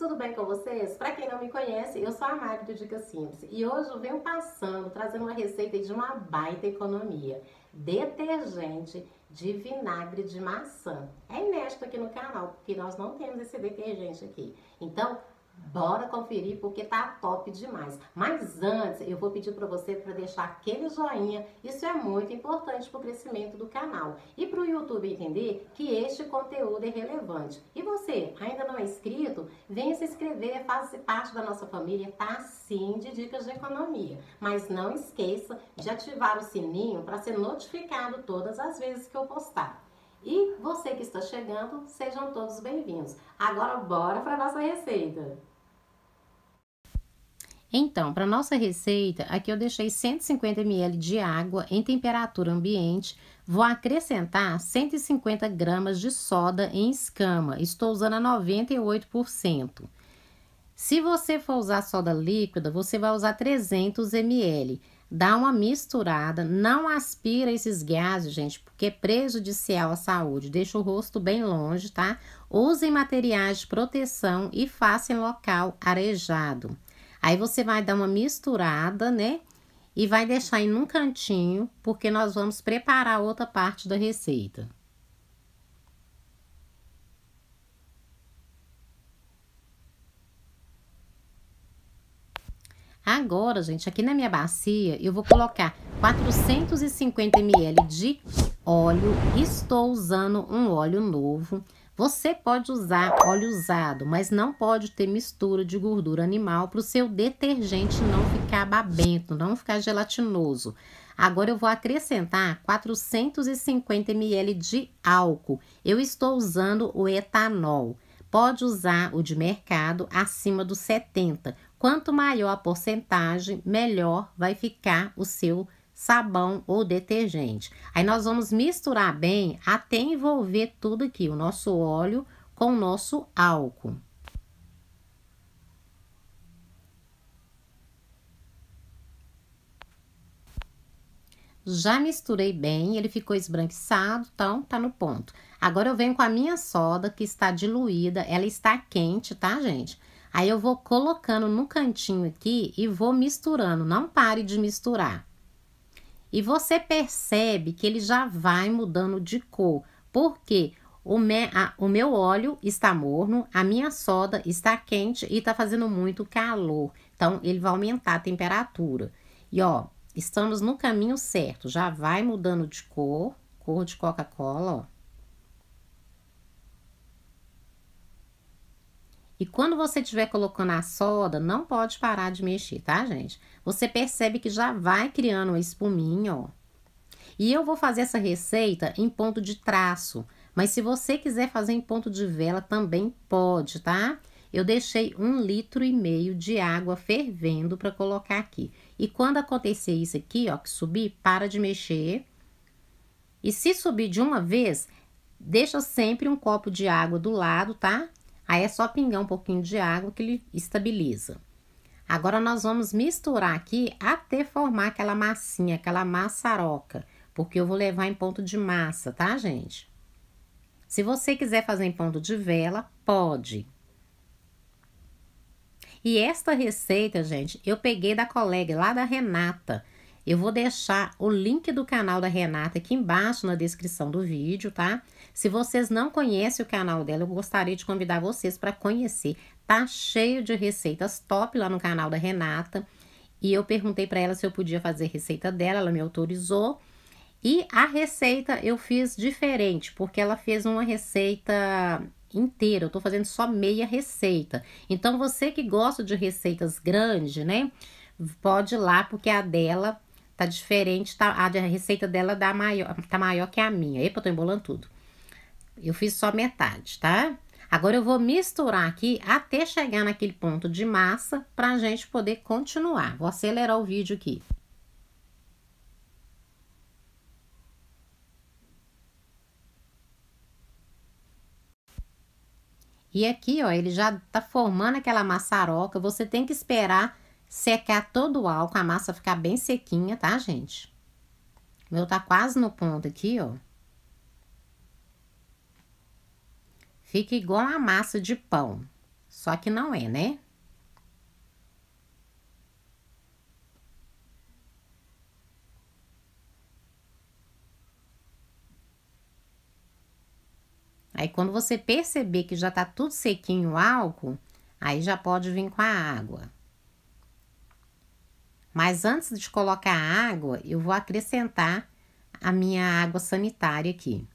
tudo bem com vocês? Para quem não me conhece, eu sou a Mari do Dica Simples e hoje eu venho passando, trazendo uma receita de uma baita economia, detergente de vinagre de maçã. É inédito aqui no canal, porque nós não temos esse detergente aqui. Então, Bora conferir porque tá top demais. Mas antes, eu vou pedir para você para deixar aquele joinha. Isso é muito importante para o crescimento do canal e para o YouTube entender que este conteúdo é relevante. E você, ainda não é inscrito? Venha se inscrever, faça parte da nossa família, tá sim de dicas de economia. Mas não esqueça de ativar o sininho para ser notificado todas as vezes que eu postar. E você que está chegando, sejam todos bem-vindos. Agora bora para nossa receita. Então, para nossa receita, aqui eu deixei 150 ml de água em temperatura ambiente. Vou acrescentar 150 gramas de soda em escama. Estou usando a 98%. Se você for usar soda líquida, você vai usar 300 ml. Dá uma misturada, não aspira esses gases, gente, porque é prejudicial à saúde. Deixa o rosto bem longe, tá? Usem materiais de proteção e faça em local arejado. Aí você vai dar uma misturada, né? E vai deixar em um cantinho, porque nós vamos preparar outra parte da receita. Agora, gente, aqui na minha bacia, eu vou colocar 450 ml de óleo. Estou usando um óleo novo. Você pode usar óleo usado, mas não pode ter mistura de gordura animal para o seu detergente não ficar babento, não ficar gelatinoso. Agora eu vou acrescentar 450 ml de álcool. Eu estou usando o etanol. Pode usar o de mercado acima dos 70. Quanto maior a porcentagem, melhor vai ficar o seu detergente sabão ou detergente. Aí nós vamos misturar bem até envolver tudo aqui, o nosso óleo com o nosso álcool. Já misturei bem, ele ficou esbranquiçado, então tá no ponto. Agora eu venho com a minha soda, que está diluída, ela está quente, tá, gente? Aí eu vou colocando no cantinho aqui e vou misturando, não pare de misturar. E você percebe que ele já vai mudando de cor, porque o, me, a, o meu óleo está morno, a minha soda está quente e está fazendo muito calor. Então, ele vai aumentar a temperatura. E ó, estamos no caminho certo, já vai mudando de cor, cor de Coca-Cola, ó. E quando você estiver colocando a soda, não pode parar de mexer, tá, gente? Você percebe que já vai criando uma espuminha, ó. E eu vou fazer essa receita em ponto de traço, mas se você quiser fazer em ponto de vela também pode, tá? Eu deixei um litro e meio de água fervendo para colocar aqui. E quando acontecer isso aqui, ó, que subir, para de mexer. E se subir de uma vez, deixa sempre um copo de água do lado, tá? Aí é só pingar um pouquinho de água que ele estabiliza. Agora, nós vamos misturar aqui até formar aquela massinha, aquela maçaroca, porque eu vou levar em ponto de massa, tá, gente? Se você quiser fazer em ponto de vela, pode. E esta receita, gente, eu peguei da colega lá da Renata. Eu vou deixar o link do canal da Renata aqui embaixo na descrição do vídeo, tá? Tá? Se vocês não conhecem o canal dela, eu gostaria de convidar vocês para conhecer. Tá cheio de receitas top lá no canal da Renata. E eu perguntei para ela se eu podia fazer receita dela, ela me autorizou. E a receita eu fiz diferente, porque ela fez uma receita inteira, eu tô fazendo só meia receita. Então você que gosta de receitas grandes, né? Pode ir lá, porque a dela tá diferente, tá, a receita dela dá maior, tá maior que a minha. Epa, eu tô embolando tudo. Eu fiz só metade, tá? Agora eu vou misturar aqui até chegar naquele ponto de massa para a gente poder continuar. Vou acelerar o vídeo aqui. E aqui, ó, ele já tá formando aquela maçaroca. Você tem que esperar secar todo o álcool, a massa ficar bem sequinha, tá, gente? O meu tá quase no ponto aqui, ó. Fica igual a massa de pão, só que não é, né? Aí, quando você perceber que já tá tudo sequinho o álcool, aí já pode vir com a água. Mas antes de colocar a água, eu vou acrescentar a minha água sanitária aqui.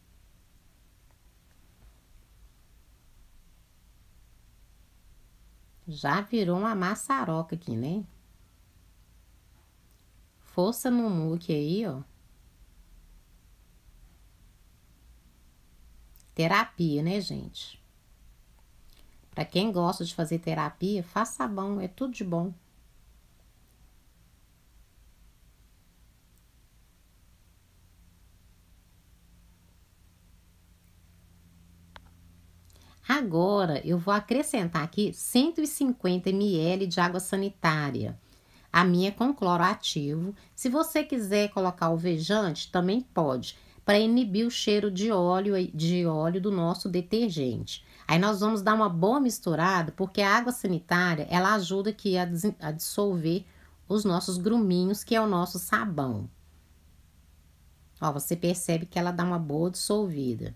Já virou uma maçaroca aqui, né? Força no muque aí, ó. Terapia, né, gente? Para quem gosta de fazer terapia, faça bom, é tudo de bom. Agora eu vou acrescentar aqui 150 ml de água sanitária. A minha é com cloro ativo. Se você quiser colocar alvejante, também pode, para inibir o cheiro de óleo de óleo do nosso detergente. Aí nós vamos dar uma boa misturada, porque a água sanitária, ela ajuda aqui a, a dissolver os nossos gruminhos, que é o nosso sabão. Ó, você percebe que ela dá uma boa dissolvida.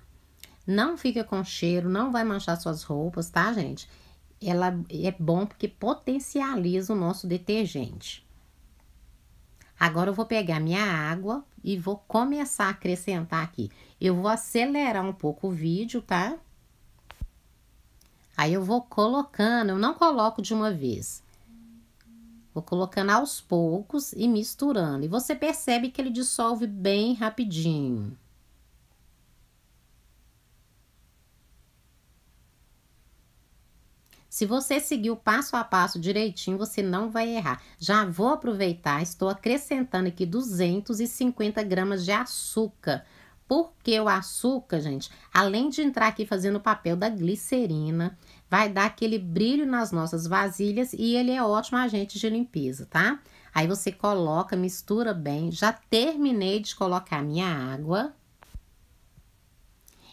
Não fica com cheiro, não vai manchar suas roupas, tá, gente? Ela é bom porque potencializa o nosso detergente. Agora eu vou pegar minha água e vou começar a acrescentar aqui. Eu vou acelerar um pouco o vídeo, tá? Aí eu vou colocando, eu não coloco de uma vez. Vou colocando aos poucos e misturando. E você percebe que ele dissolve bem rapidinho. Se você seguir o passo a passo direitinho, você não vai errar. Já vou aproveitar, estou acrescentando aqui 250 gramas de açúcar. Porque o açúcar, gente, além de entrar aqui fazendo o papel da glicerina, vai dar aquele brilho nas nossas vasilhas e ele é ótimo agente de limpeza, tá? Aí você coloca, mistura bem. Já terminei de colocar minha água.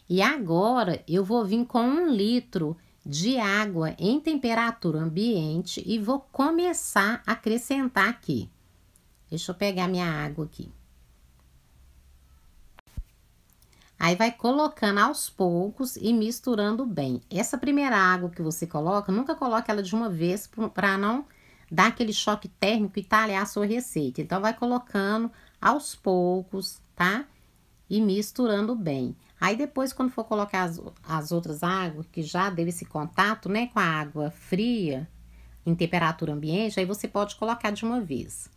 E agora eu vou vir com um litro de água em temperatura ambiente e vou começar a acrescentar aqui. Deixa eu pegar minha água aqui. Aí vai colocando aos poucos e misturando bem. Essa primeira água que você coloca, nunca coloque ela de uma vez para não dar aquele choque térmico e talhar a sua receita. Então vai colocando aos poucos, tá? E misturando bem. Aí depois, quando for colocar as, as outras águas, que já deu esse contato, né, com a água fria, em temperatura ambiente, aí você pode colocar de uma vez.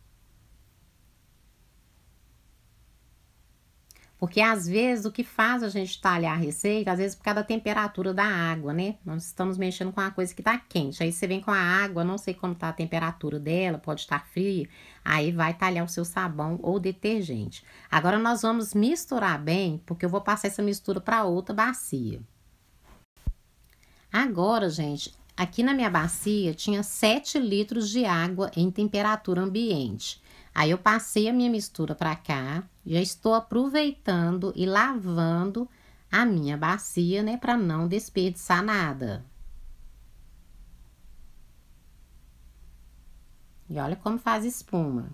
Porque às vezes o que faz a gente talhar a receita, às vezes por causa da temperatura da água, né? Nós estamos mexendo com uma coisa que tá quente. Aí você vem com a água, não sei como tá a temperatura dela, pode estar fria, aí vai talhar o seu sabão ou detergente. Agora nós vamos misturar bem, porque eu vou passar essa mistura para outra bacia. Agora, gente, aqui na minha bacia tinha 7 litros de água em temperatura ambiente. Aí eu passei a minha mistura para cá, já estou aproveitando e lavando a minha bacia, né, para não desperdiçar nada. E olha como faz espuma.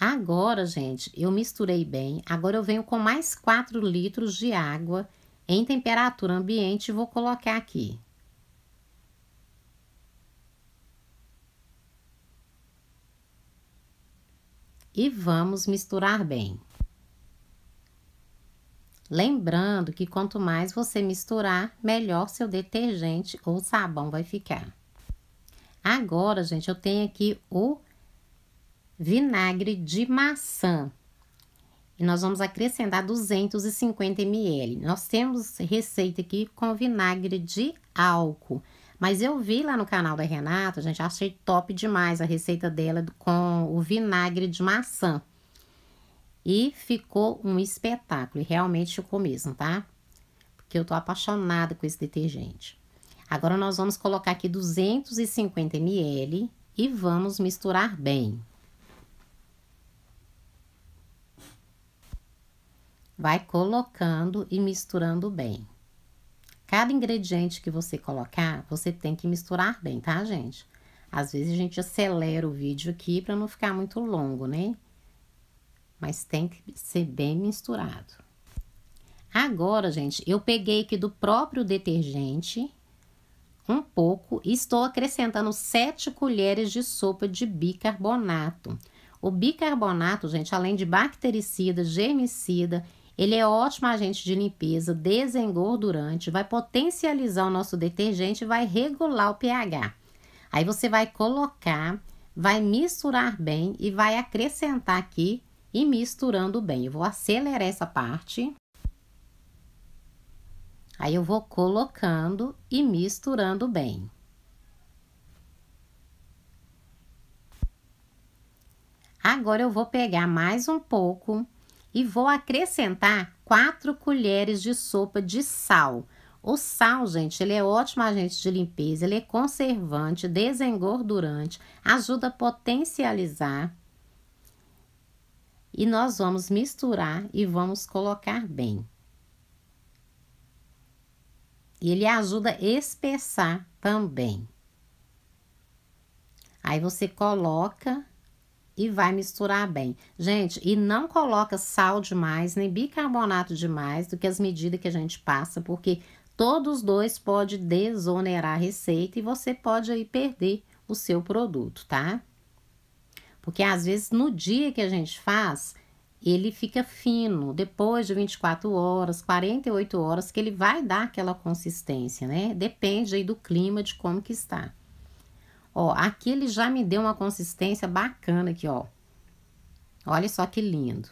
Agora, gente, eu misturei bem. Agora eu venho com mais 4 litros de água em temperatura ambiente e vou colocar aqui. E vamos misturar bem. Lembrando que quanto mais você misturar, melhor seu detergente ou sabão vai ficar. Agora, gente, eu tenho aqui o vinagre de maçã. E nós vamos acrescentar 250 ml. Nós temos receita aqui com vinagre de álcool. Mas eu vi lá no canal da Renata, gente, achei top demais a receita dela com o vinagre de maçã. E ficou um espetáculo, e realmente ficou mesmo, tá? Porque eu tô apaixonada com esse detergente. Agora, nós vamos colocar aqui 250 ml e vamos misturar bem. Vai colocando e misturando bem. Cada ingrediente que você colocar, você tem que misturar bem, tá, gente? Às vezes a gente acelera o vídeo aqui para não ficar muito longo, né? mas tem que ser bem misturado. Agora, gente, eu peguei aqui do próprio detergente um pouco e estou acrescentando 7 colheres de sopa de bicarbonato. O bicarbonato, gente, além de bactericida, germicida, ele é ótimo agente de limpeza, desengordurante, vai potencializar o nosso detergente e vai regular o pH. Aí você vai colocar, vai misturar bem e vai acrescentar aqui e misturando bem. Eu vou acelerar essa parte. Aí eu vou colocando e misturando bem. Agora eu vou pegar mais um pouco e vou acrescentar quatro colheres de sopa de sal. O sal, gente, ele é ótimo agente de limpeza, ele é conservante, desengordurante, ajuda a potencializar e nós vamos misturar e vamos colocar bem. E ele ajuda a espessar também. Aí você coloca e vai misturar bem. Gente, e não coloca sal demais, nem bicarbonato demais do que as medidas que a gente passa, porque todos dois pode desonerar a receita e você pode aí perder o seu produto, tá? Porque às vezes no dia que a gente faz, ele fica fino, depois de 24 horas, 48 horas, que ele vai dar aquela consistência, né? Depende aí do clima, de como que está. Ó, aqui ele já me deu uma consistência bacana aqui, ó. Olha só que lindo.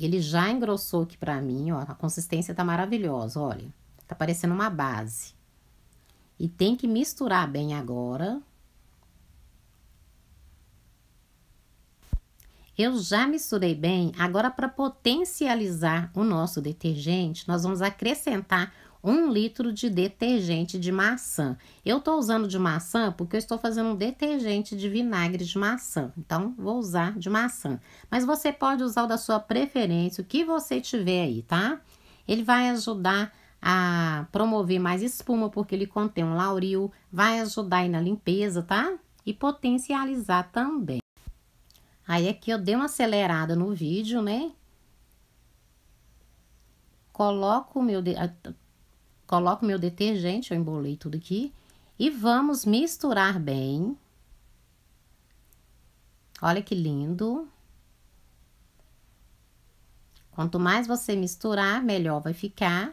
Ele já engrossou aqui pra mim, ó. A consistência tá maravilhosa, olha. Tá parecendo uma base. E tem que misturar bem agora Eu já misturei bem, agora para potencializar o nosso detergente, nós vamos acrescentar um litro de detergente de maçã. Eu estou usando de maçã porque eu estou fazendo um detergente de vinagre de maçã. Então, vou usar de maçã. Mas você pode usar o da sua preferência, o que você tiver aí, tá? Ele vai ajudar a promover mais espuma, porque ele contém um lauril. Vai ajudar aí na limpeza, tá? E potencializar também. Aí aqui eu dei uma acelerada no vídeo, né? Coloco meu, de... coloco meu detergente, eu embolei tudo aqui. E vamos misturar bem. Olha que lindo. Quanto mais você misturar, melhor vai ficar.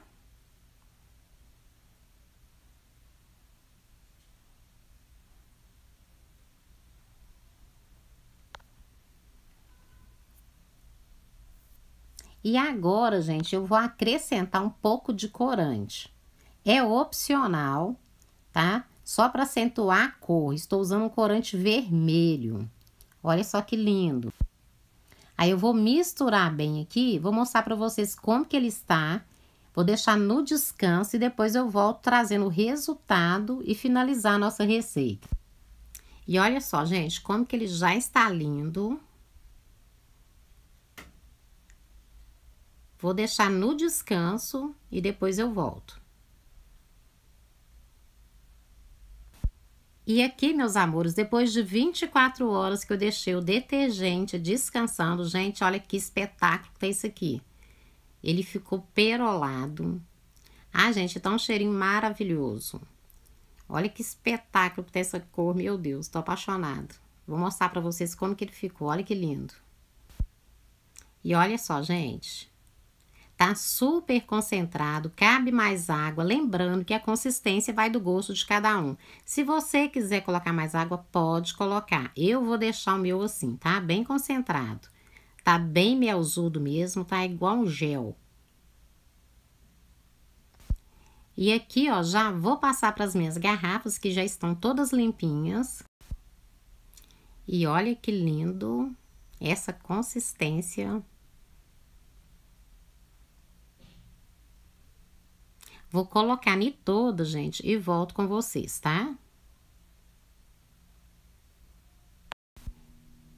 E agora, gente, eu vou acrescentar um pouco de corante. É opcional, tá? Só para acentuar a cor. Estou usando um corante vermelho. Olha só que lindo. Aí eu vou misturar bem aqui, vou mostrar para vocês como que ele está. Vou deixar no descanso e depois eu volto trazendo o resultado e finalizar a nossa receita. E olha só, gente, como que ele já está lindo. Vou deixar no descanso e depois eu volto. E aqui, meus amores, depois de 24 horas que eu deixei o detergente descansando, gente, olha que espetáculo tá isso aqui. Ele ficou perolado. Ah, gente, tá um cheirinho maravilhoso. Olha que espetáculo que tá essa cor, meu Deus, tô apaixonado. Vou mostrar pra vocês como que ele ficou, olha que lindo. E olha só, gente, Tá super concentrado, cabe mais água. Lembrando que a consistência vai do gosto de cada um. Se você quiser colocar mais água, pode colocar. Eu vou deixar o meu assim, tá? Bem concentrado. Tá bem melzudo mesmo, tá igual um gel. E aqui, ó, já vou passar para as minhas garrafas que já estão todas limpinhas. E olha que lindo essa consistência Vou colocar em toda, gente, e volto com vocês, tá?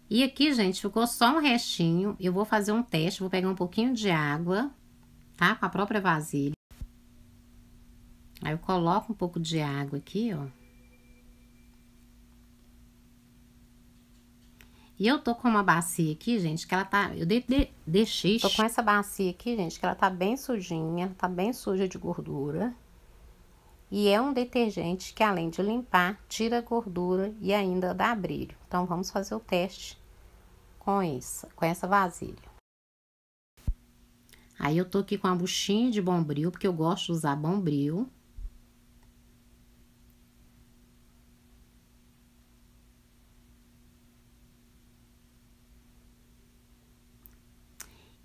E aqui, gente, ficou só um restinho. Eu vou fazer um teste, vou pegar um pouquinho de água, tá? Com a própria vasilha. Aí, eu coloco um pouco de água aqui, ó. E eu tô com uma bacia aqui, gente, que ela tá... Eu de, de, deixei... Tô com essa bacia aqui, gente, que ela tá bem sujinha, tá bem suja de gordura. E é um detergente que, além de limpar, tira gordura e ainda dá brilho. Então, vamos fazer o teste com essa, com essa vasilha. Aí, eu tô aqui com a buchinha de bombril, porque eu gosto de usar bombril.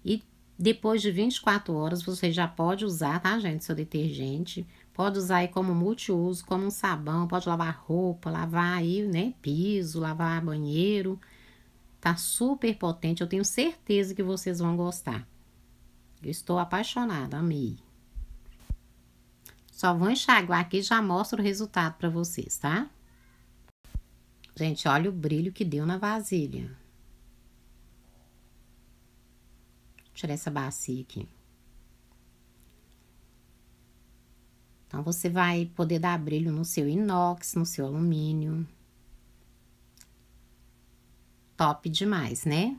E depois de 24 horas, você já pode usar, tá, gente? Seu detergente. Pode usar aí como multiuso, como um sabão. Pode lavar roupa, lavar aí, né? Piso, lavar banheiro. Tá super potente. Eu tenho certeza que vocês vão gostar. Eu estou apaixonada, amei. Só vou enxaguar aqui e já mostro o resultado para vocês, tá? Gente, olha o brilho que deu na vasilha. tirar essa bacia aqui. Então, você vai poder dar brilho no seu inox, no seu alumínio. Top demais, né?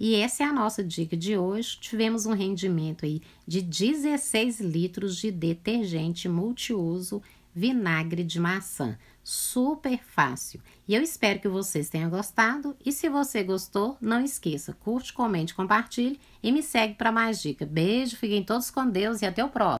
E essa é a nossa dica de hoje. Tivemos um rendimento aí de 16 litros de detergente multiuso vinagre de maçã super fácil. E eu espero que vocês tenham gostado. E se você gostou, não esqueça, curte, comente, compartilhe e me segue para mais dicas. Beijo, fiquem todos com Deus e até o próximo.